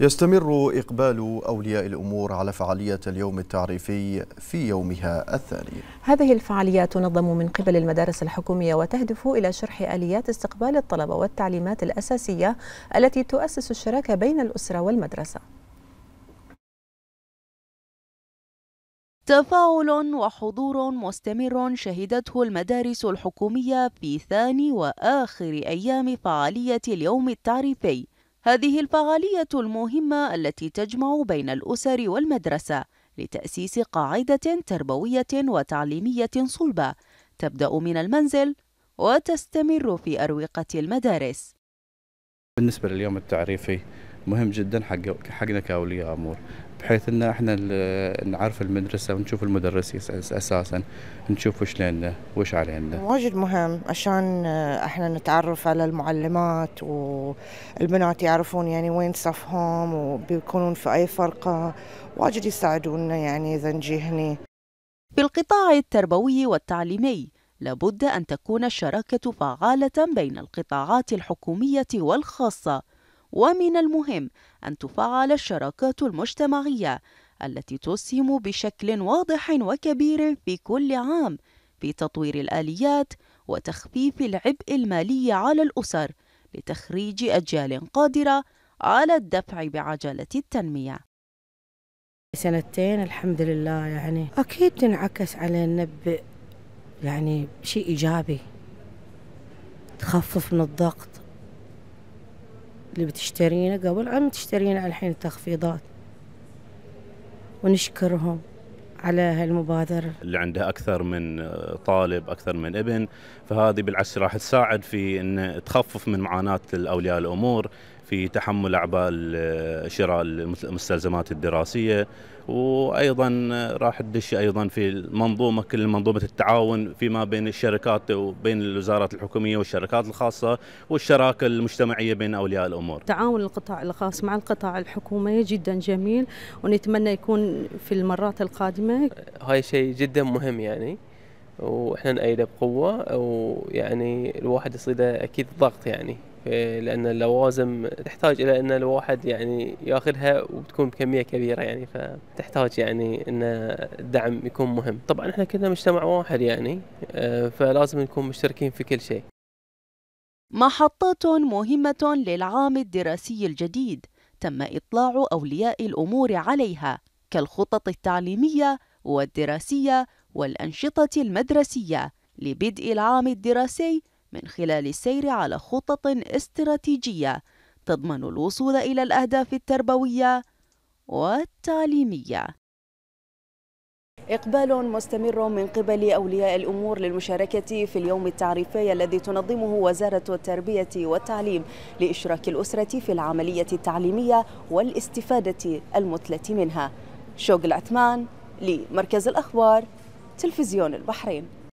يستمر إقبال أولياء الأمور على فعالية اليوم التعريفي في يومها الثاني هذه الفعاليات تنظم من قبل المدارس الحكومية وتهدف إلى شرح آليات استقبال الطلبة والتعليمات الأساسية التي تؤسس الشراكة بين الأسرة والمدرسة تفاعل وحضور مستمر شهدته المدارس الحكومية في ثاني وآخر أيام فعالية اليوم التعريفي هذه الفعالية المهمة التي تجمع بين الأسر والمدرسة لتأسيس قاعدة تربوية وتعليمية صلبة تبدأ من المنزل وتستمر في أروقة المدارس بالنسبة لليوم التعريفي مهم جدا حق حقنا كاولياء امور بحيث ان احنا نعرف المدرسه ونشوف المدرسين اساسا نشوف وش لنا وش علينا واجد مهم عشان آه، احنا نتعرف على المعلمات والبنات يعرفون يعني وين صفهم وبيكونون في اي فرقه واجد يساعدونا يعني اذا نجي هني في القطاع التربوي والتعليمي لابد ان تكون الشراكه فعاله بين القطاعات الحكوميه والخاصه ومن المهم أن تفعل الشراكات المجتمعية التي تسهم بشكل واضح وكبير في كل عام في تطوير الآليات وتخفيف العبء المالي على الأسر لتخريج أجيال قادرة على الدفع بعجلة التنمية سنتين الحمد لله يعني أكيد تنعكس على النبئ يعني شيء إيجابي تخفف من الضغط اللي بتشترينه قبل عم تشترينه الحين التخفيضات ونشكرهم على هالمبادرة اللي عنده أكثر من طالب أكثر من ابن فهذه بالعكس راح تساعد في أن تخفف من معاناة أولياء الأمور في تحمل اعباء آه، شراء المستلزمات الدراسيه وايضا راح تدش ايضا في المنظومه كل منظومه التعاون فيما بين الشركات وبين الوزارات الحكوميه والشركات الخاصه والشراكه المجتمعيه بين اولياء الامور. تعاون القطاع الخاص مع القطاع الحكومي جدا جميل ونتمنى يكون في المرات القادمه. هاي شيء جدا مهم يعني. واحنا نأيده بقوه ويعني الواحد يصيده اكيد ضغط يعني إيه، لان اللوازم تحتاج الى ان الواحد يعني ياخذها وبتكون بكميه كبيره يعني فتحتاج يعني ان الدعم يكون مهم طبعا احنا كنا مجتمع واحد يعني إيه، فلازم نكون مشتركين في كل شيء محطات مهمه للعام الدراسي الجديد تم اطلاع اولياء الامور عليها كالخطط التعليميه والدراسيه والانشطه المدرسيه لبدء العام الدراسي من خلال السير على خطط استراتيجية تضمن الوصول إلى الأهداف التربوية والتعليمية إقبال مستمر من قبل أولياء الأمور للمشاركة في اليوم التعريفي الذي تنظمه وزارة التربية والتعليم لإشراك الأسرة في العملية التعليمية والاستفادة المثلة منها شوق العثمان لمركز الأخبار تلفزيون البحرين